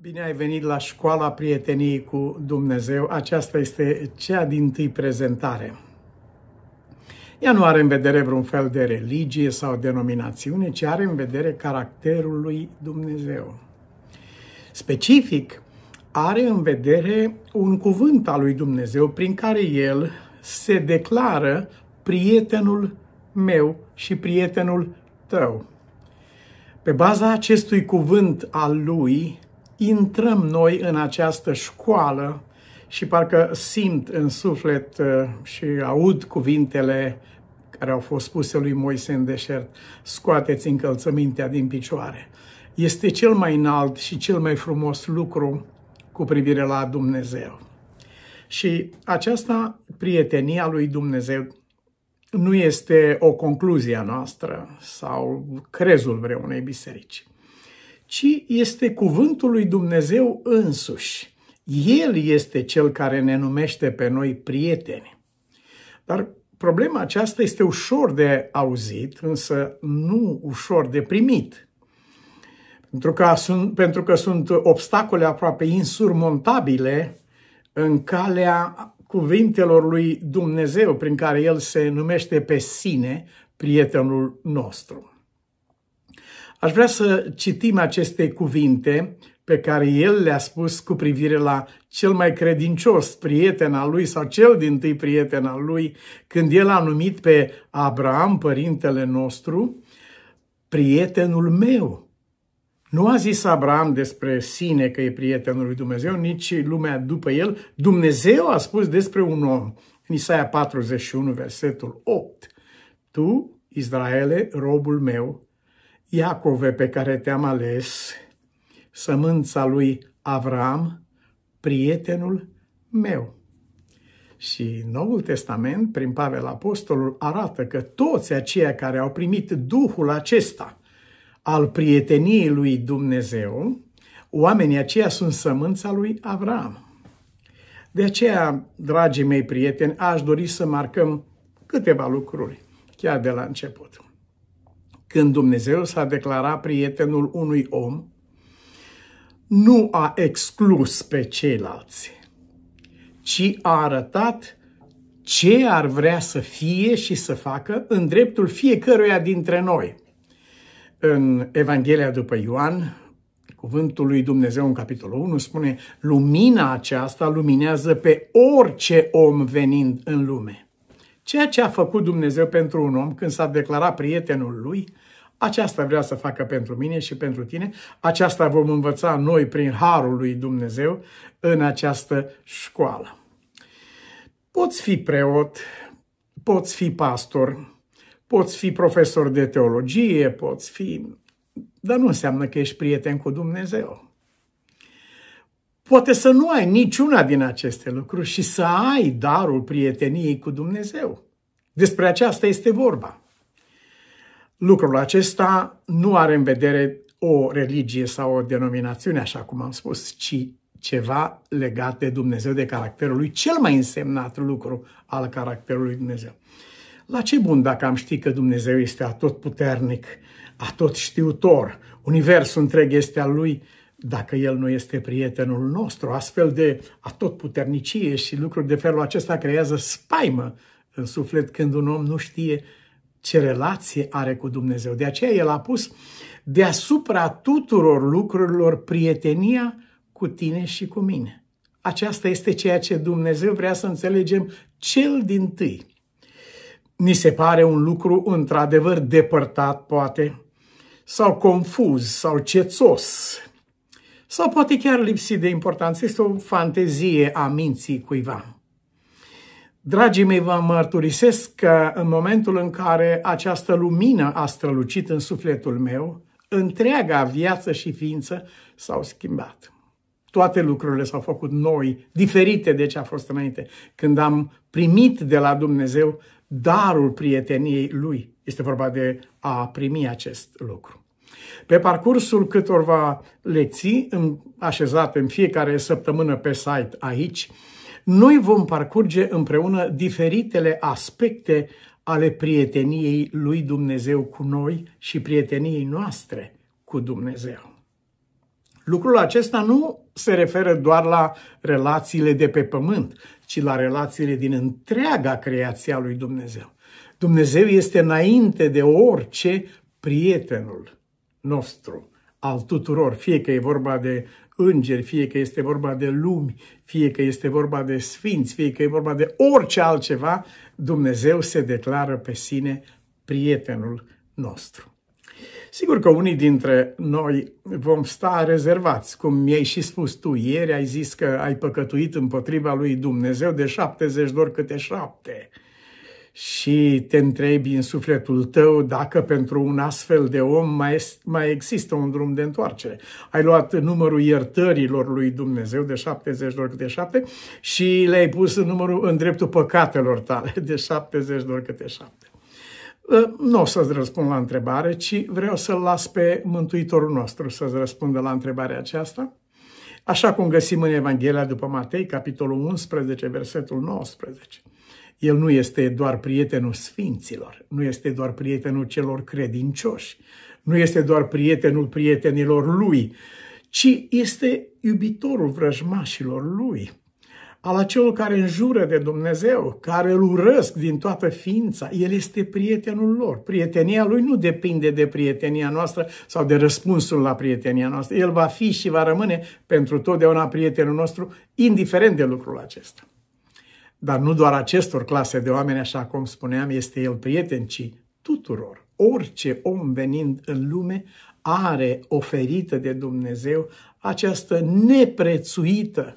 Bine ai venit la Școala Prieteniei cu Dumnezeu. Aceasta este cea din tâi prezentare. Ea nu are în vedere vreun fel de religie sau denominațiune, ci are în vedere caracterul lui Dumnezeu. Specific, are în vedere un cuvânt al lui Dumnezeu prin care el se declară prietenul meu și prietenul tău. Pe baza acestui cuvânt al lui, intrăm noi în această școală și parcă simt în suflet uh, și aud cuvintele care au fost spuse lui Moise în deșert, scoateți încălțămintea din picioare. Este cel mai înalt și cel mai frumos lucru cu privire la Dumnezeu. Și aceasta prietenia lui Dumnezeu nu este o concluzie a noastră sau crezul vreunei biserici ci este cuvântul lui Dumnezeu însuși. El este cel care ne numește pe noi prieteni. Dar problema aceasta este ușor de auzit, însă nu ușor de primit. Pentru că sunt, pentru că sunt obstacole aproape insurmontabile în calea cuvintelor lui Dumnezeu, prin care el se numește pe sine prietenul nostru. Aș vrea să citim aceste cuvinte pe care el le-a spus cu privire la cel mai credincios prieten al lui sau cel din tâi prieten al lui, când el a numit pe Abraham, părintele nostru, prietenul meu. Nu a zis Abraham despre sine că e prietenul lui Dumnezeu, nici lumea după el. Dumnezeu a spus despre un om, în Isaia 41, versetul 8, Tu, Israele, robul meu, Iacove pe care te-am ales, sămânța lui Avram, prietenul meu. Și Noul Testament, prin Pavel Apostolul, arată că toți aceia care au primit Duhul acesta al prieteniei lui Dumnezeu, oamenii aceia sunt sămânța lui Avram. De aceea, dragii mei prieteni, aș dori să marcăm câteva lucruri chiar de la început când Dumnezeu s-a declarat prietenul unui om, nu a exclus pe ceilalți, ci a arătat ce ar vrea să fie și să facă în dreptul fiecăruia dintre noi. În Evanghelia după Ioan, cuvântul lui Dumnezeu în capitolul 1 spune Lumina aceasta luminează pe orice om venind în lume. Ceea ce a făcut Dumnezeu pentru un om când s-a declarat prietenul lui, aceasta vrea să facă pentru mine și pentru tine. Aceasta vom învăța noi prin harul lui Dumnezeu în această școală. Poți fi preot, poți fi pastor, poți fi profesor de teologie, poți fi. dar nu înseamnă că ești prieten cu Dumnezeu. Poate să nu ai niciuna din aceste lucruri și să ai darul prieteniei cu Dumnezeu. Despre aceasta este vorba. Lucrul acesta nu are în vedere o religie sau o denominațiune, așa cum am spus, ci ceva legat de Dumnezeu, de caracterul lui, cel mai însemnat lucru al caracterului Dumnezeu. La ce bun dacă am ști că Dumnezeu este atot puternic, atot știutor, universul întreg este al lui, dacă El nu este prietenul nostru. Astfel de atotputernicie și lucruri de felul acesta creează spaimă în suflet când un om nu știe ce relație are cu Dumnezeu. De aceea El a pus deasupra tuturor lucrurilor prietenia cu tine și cu mine. Aceasta este ceea ce Dumnezeu vrea să înțelegem cel din tâi. Ni se pare un lucru într-adevăr depărtat, poate, sau confuz, sau cețos, sau poate chiar lipsit de importanță. Este o fantezie a minții cuiva. Dragii mei, vă mărturisesc că în momentul în care această lumină a strălucit în sufletul meu, întreaga viață și ființă s-au schimbat. Toate lucrurile s-au făcut noi, diferite de ce a fost înainte, când am primit de la Dumnezeu darul prieteniei Lui. Este vorba de a primi acest lucru. Pe parcursul câtorva lecții, așezate în fiecare săptămână pe site aici, noi vom parcurge împreună diferitele aspecte ale prieteniei lui Dumnezeu cu noi și prieteniei noastre cu Dumnezeu. Lucrul acesta nu se referă doar la relațiile de pe pământ, ci la relațiile din întreaga creație a lui Dumnezeu. Dumnezeu este înainte de orice prietenul nostru, al tuturor, fie că e vorba de îngeri, fie că este vorba de lumi, fie că este vorba de sfinți, fie că e vorba de orice altceva, Dumnezeu se declară pe sine prietenul nostru. Sigur că unii dintre noi vom sta rezervați, cum mi-ai și spus tu ieri, ai zis că ai păcătuit împotriva lui Dumnezeu de 70 de ori câte șapte și te întrebi în sufletul tău dacă pentru un astfel de om mai, mai există un drum de întoarcere. Ai luat numărul iertărilor lui Dumnezeu de 70 de ori câte 7 și le-ai pus în, numărul, în dreptul păcatelor tale de 70 de ori câte 7. Ă, nu o să-ți răspund la întrebare, ci vreau să-l las pe Mântuitorul nostru să-ți răspundă la întrebarea aceasta. Așa cum găsim în Evanghelia după Matei, capitolul 11, versetul 19. El nu este doar prietenul sfinților, nu este doar prietenul celor credincioși, nu este doar prietenul prietenilor lui, ci este iubitorul vrăjmașilor lui, al acelor care înjură de Dumnezeu, care îl urăsc din toată ființa. El este prietenul lor. Prietenia lui nu depinde de prietenia noastră sau de răspunsul la prietenia noastră. El va fi și va rămâne pentru totdeauna prietenul nostru, indiferent de lucrul acesta. Dar nu doar acestor clase de oameni, așa cum spuneam, este el prieten, ci tuturor. Orice om venind în lume are oferită de Dumnezeu această neprețuită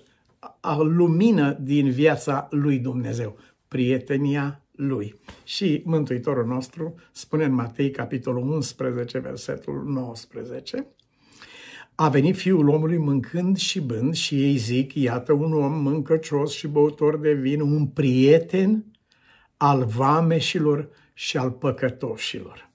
lumină din viața lui Dumnezeu, prietenia lui. Și Mântuitorul nostru spune în Matei, capitolul 11, versetul 19, a venit fiul omului mâncând și bând și ei zic, iată un om mâncăcios și băutor de vin, un prieten al vameșilor și al păcătoșilor.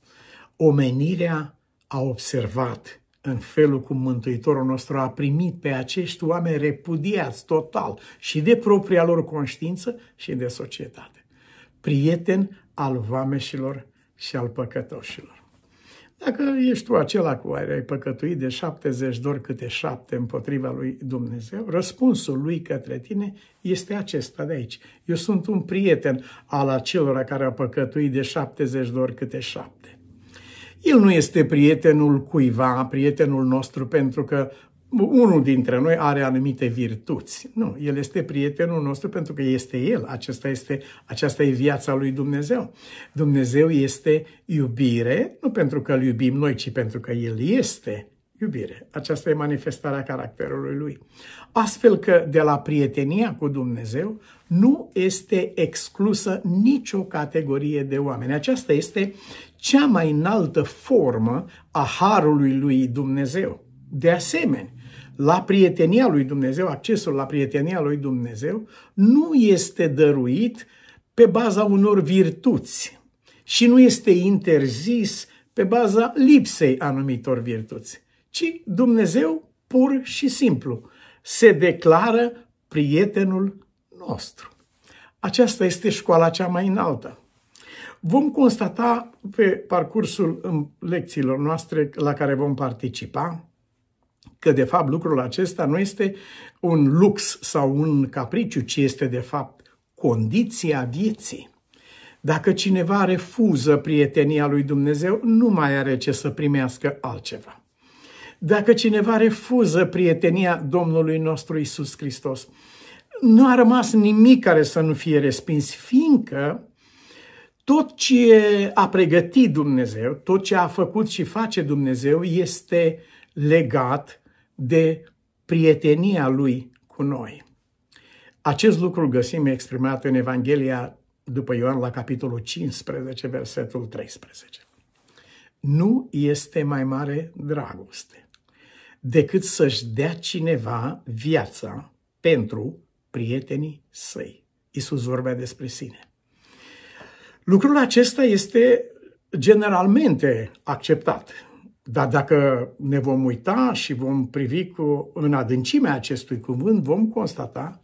Omenirea a observat în felul cum Mântuitorul nostru a primit pe acești oameni repudiați total și de propria lor conștiință și de societate. Prieten al vameșilor și al păcătoșilor. Dacă ești tu acela cu care ai păcătuit de 70 de ori câte șapte împotriva lui Dumnezeu, răspunsul lui către tine este acesta de aici. Eu sunt un prieten al acelora care au păcătuit de 70 de ori câte șapte. El nu este prietenul cuiva, prietenul nostru, pentru că unul dintre noi are anumite virtuți. Nu, el este prietenul nostru pentru că este el. Aceasta este, aceasta e viața lui Dumnezeu. Dumnezeu este iubire, nu pentru că îl iubim noi, ci pentru că el este iubire. Aceasta e manifestarea caracterului lui. Astfel că de la prietenia cu Dumnezeu nu este exclusă nicio categorie de oameni. Aceasta este cea mai înaltă formă a harului lui Dumnezeu. De asemenea, la prietenia lui Dumnezeu, accesul la prietenia lui Dumnezeu, nu este dăruit pe baza unor virtuți și nu este interzis pe baza lipsei anumitor virtuți, ci Dumnezeu pur și simplu se declară prietenul nostru. Aceasta este școala cea mai înaltă. Vom constata pe parcursul lecțiilor noastre la care vom participa că de fapt lucrul acesta nu este un lux sau un capriciu, ci este de fapt condiția vieții. Dacă cineva refuză prietenia lui Dumnezeu, nu mai are ce să primească altceva. Dacă cineva refuză prietenia Domnului nostru Isus Hristos, nu a rămas nimic care să nu fie respins, fiindcă tot ce a pregătit Dumnezeu, tot ce a făcut și face Dumnezeu este legat de prietenia lui cu noi. Acest lucru găsim exprimat în Evanghelia după Ioan la capitolul 15, versetul 13. Nu este mai mare dragoste decât să-și dea cineva viața pentru prietenii săi. Isus vorbea despre sine. Lucrul acesta este generalmente acceptat dar dacă ne vom uita și vom privi cu, în adâncimea acestui cuvânt, vom constata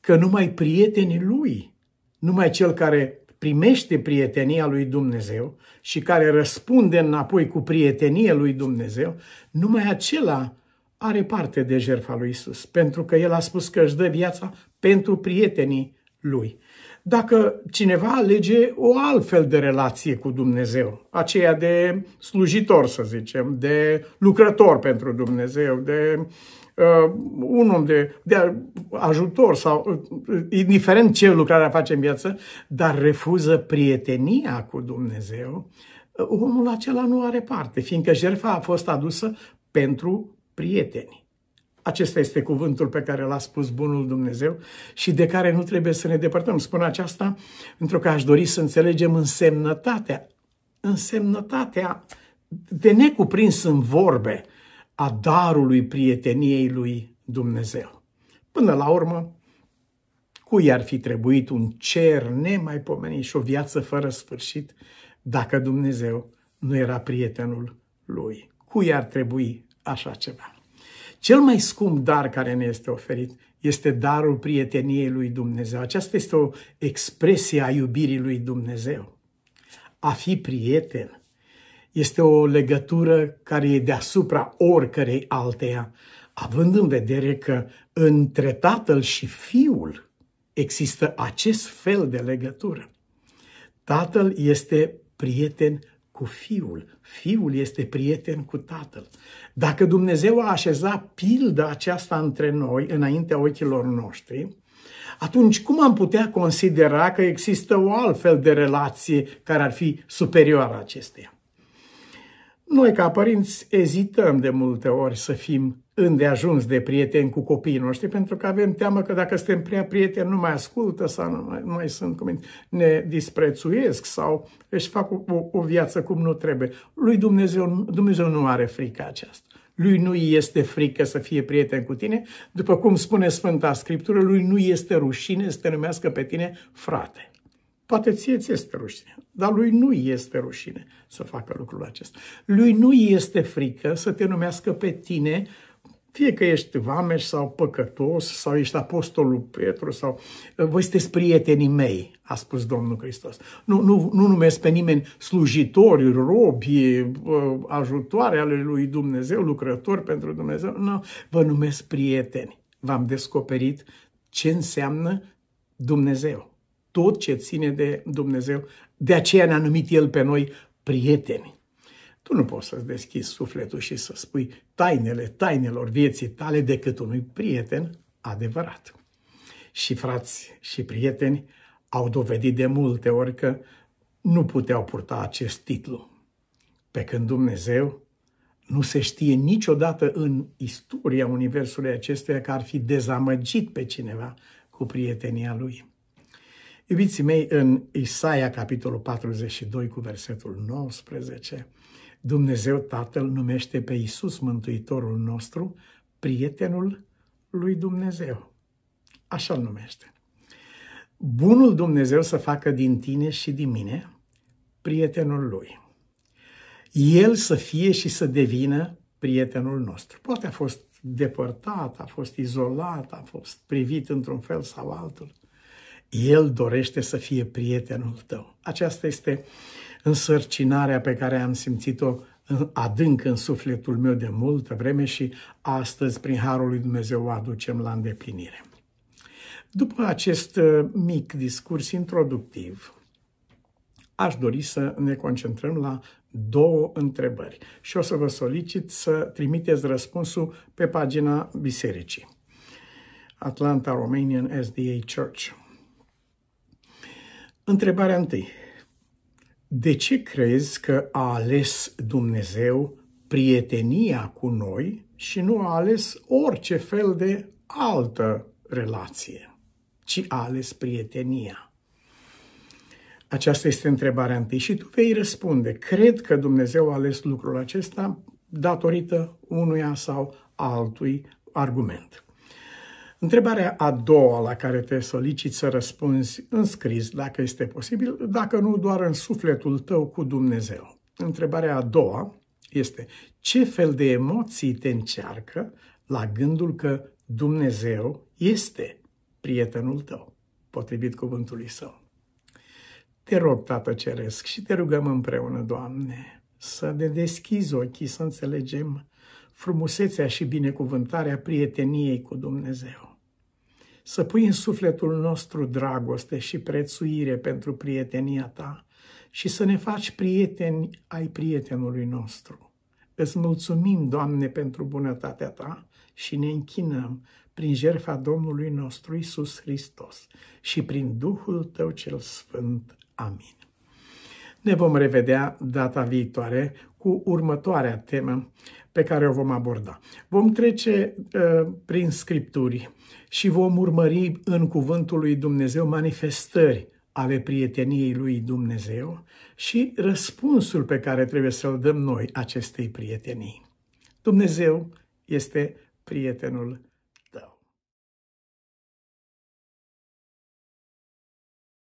că numai prietenii lui, numai cel care primește prietenia lui Dumnezeu și care răspunde înapoi cu prietenie lui Dumnezeu, numai acela are parte de jertfa lui Isus, pentru că el a spus că își dă viața pentru prietenii lui dacă cineva alege o altfel de relație cu Dumnezeu, aceea de slujitor, să zicem, de lucrător pentru Dumnezeu, de uh, un om de, de ajutor sau uh, indiferent ce lucrare face în viață, dar refuză prietenia cu Dumnezeu, uh, omul acela nu are parte, fiindcă jertfa a fost adusă pentru prieteni. Acesta este cuvântul pe care l-a spus Bunul Dumnezeu și de care nu trebuie să ne depărtăm. Spun aceasta pentru că aș dori să înțelegem însemnătatea, însemnătatea de necuprins în vorbe a darului prieteniei lui Dumnezeu. Până la urmă, cui ar fi trebuit un cer nemaipomenit și o viață fără sfârșit dacă Dumnezeu nu era prietenul lui? Cui ar trebui așa ceva? Cel mai scump dar care ne este oferit este darul prieteniei lui Dumnezeu. Aceasta este o expresie a iubirii lui Dumnezeu. A fi prieten este o legătură care e deasupra oricărei alteia, având în vedere că între tatăl și fiul există acest fel de legătură. Tatăl este prieten cu Fiul. Fiul este prieten cu Tatăl. Dacă Dumnezeu a așezat pilda aceasta între noi, înaintea ochilor noștri, atunci cum am putea considera că există o altfel de relație care ar fi superioară acesteia? Noi, ca părinți, ezităm de multe ori să fim îndeajuns de prieteni cu copiii noștri, pentru că avem teamă că dacă suntem prea prieteni, nu mai ascultă sau nu mai, nu mai sunt, cum ne disprețuiesc sau își fac o, o, o viață cum nu trebuie. Lui Dumnezeu, Dumnezeu nu are frică aceasta. Lui nu este frică să fie prieten cu tine. După cum spune Sfânta Scriptură, lui nu este rușine să te numească pe tine frate. Poate ție ți este rușine, dar lui nu este rușine să facă lucrul acesta. Lui nu este frică să te numească pe tine fie că ești vameș sau păcătos sau ești apostolul Petru sau voi sunteți prietenii mei, a spus Domnul Hristos. Nu, nu, nu numesc pe nimeni slujitori, robi, ajutoare ale lui Dumnezeu, lucrători pentru Dumnezeu. Nu, vă numesc prieteni. V-am descoperit ce înseamnă Dumnezeu. Tot ce ține de Dumnezeu. De aceea ne-a numit El pe noi prieteni. Tu nu poți să-ți deschizi sufletul și să spui tainele tainelor vieții tale decât unui prieten adevărat. Și frați și prieteni au dovedit de multe ori că nu puteau purta acest titlu. Pe când Dumnezeu nu se știe niciodată în istoria Universului acestuia că ar fi dezamăgit pe cineva cu prietenia lui. Iubiții mei, în Isaia, capitolul 42, cu versetul 19, Dumnezeu Tatăl numește pe Isus Mântuitorul nostru prietenul lui Dumnezeu. Așa îl numește. Bunul Dumnezeu să facă din tine și din mine prietenul lui. El să fie și să devină prietenul nostru. Poate a fost depărtat, a fost izolat, a fost privit într-un fel sau altul. El dorește să fie prietenul tău. Aceasta este uh, însărcinarea pe care am simțit-o adânc în sufletul meu de multă vreme și astăzi, prin Harul lui Dumnezeu, o aducem la îndeplinire. După acest uh, mic discurs introductiv, aș dori să ne concentrăm la două întrebări și o să vă solicit să trimiteți răspunsul pe pagina bisericii. Atlanta Romanian SDA Church. Întrebarea întâi. De ce crezi că a ales Dumnezeu prietenia cu noi și nu a ales orice fel de altă relație, ci a ales prietenia? Aceasta este întrebarea întâi și tu vei răspunde. Cred că Dumnezeu a ales lucrul acesta datorită unuia sau altui argument. Întrebarea a doua la care te solicit să răspunzi în scris, dacă este posibil, dacă nu doar în sufletul tău cu Dumnezeu. Întrebarea a doua este ce fel de emoții te încearcă la gândul că Dumnezeu este prietenul tău, potrivit cuvântului său. Te rog, Tată Ceresc, și te rugăm împreună, Doamne, să ne deschizi ochii, să înțelegem frumusețea și binecuvântarea prieteniei cu Dumnezeu să pui în sufletul nostru dragoste și prețuire pentru prietenia ta și să ne faci prieteni ai prietenului nostru. Îți mulțumim, Doamne, pentru bunătatea ta și ne închinăm prin jertfa Domnului nostru Isus Hristos și prin Duhul Tău cel Sfânt. Amin. Ne vom revedea data viitoare cu următoarea temă pe care o vom aborda. Vom trece uh, prin scripturi și vom urmări în cuvântul lui Dumnezeu manifestări ale prieteniei lui Dumnezeu și răspunsul pe care trebuie să-l dăm noi acestei prietenii. Dumnezeu este prietenul